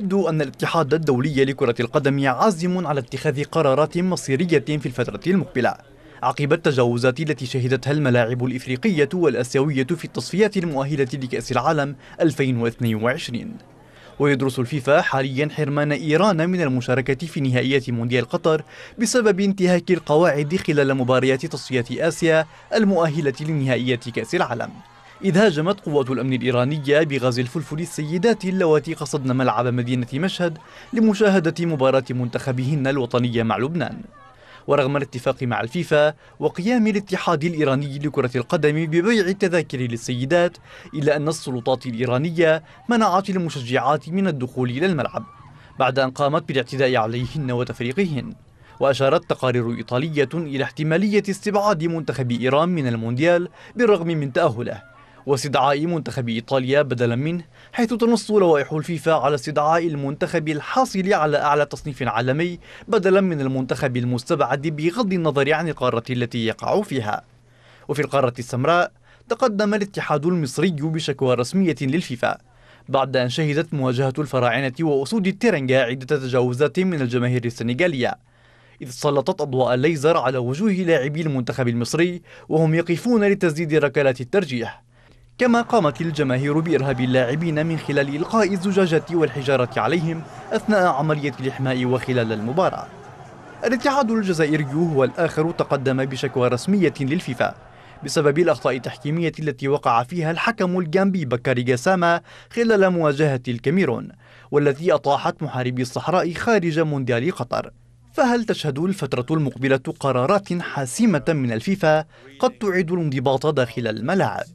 يبدو أن الاتحاد الدولي لكرة القدم عازم على اتخاذ قرارات مصيرية في الفترة المقبلة عقب التجاوزات التي شهدتها الملاعب الإفريقية والأسيوية في التصفيات المؤهلة لكأس العالم 2022 ويدرس الفيفا حاليا حرمان إيران من المشاركة في نهائية مونديال قطر بسبب انتهاك القواعد خلال مباريات تصفيات آسيا المؤهلة لنهائية كأس العالم إذ هاجمت قوات الأمن الإيرانية بغاز الفلفل السيدات اللواتي قصدن ملعب مدينة مشهد لمشاهدة مباراة منتخبهن الوطنية مع لبنان ورغم الاتفاق مع الفيفا وقيام الاتحاد الإيراني لكرة القدم ببيع التذاكر للسيدات إلا أن السلطات الإيرانية منعت المشجعات من الدخول إلى الملعب بعد أن قامت بالاعتداء عليهن وتفريقهن وأشارت تقارير إيطالية إلى احتمالية استبعاد منتخب إيران من المونديال بالرغم من تأهله واستدعاء منتخب إيطاليا بدلا منه حيث تنص لوائح الفيفا على استدعاء المنتخب الحاصل على أعلى تصنيف عالمي بدلا من المنتخب المستبعد بغض النظر عن القارة التي يقع فيها وفي القارة السمراء تقدم الاتحاد المصري بشكوى رسمية للفيفا بعد أن شهدت مواجهة الفراعنة وأسود التيرنجا عدة تجاوزات من الجماهير السنغالية إذ سلطت أضواء الليزر على وجوه لاعبي المنتخب المصري وهم يقفون لتسديد ركلات الترجيح كما قامت الجماهير بإرهاب اللاعبين من خلال إلقاء الزجاجات والحجارة عليهم أثناء عملية الإحماء وخلال المباراة الاتحاد الجزائري هو الآخر تقدم بشكوى رسمية للفيفا بسبب الأخطاء التحكيمية التي وقع فيها الحكم الجامبي بكاري جاساما خلال مواجهة الكاميرون والتي أطاحت محاربي الصحراء خارج مونديال قطر فهل تشهد الفترة المقبلة قرارات حاسمة من الفيفا قد تعيد الانضباط داخل الملاعب؟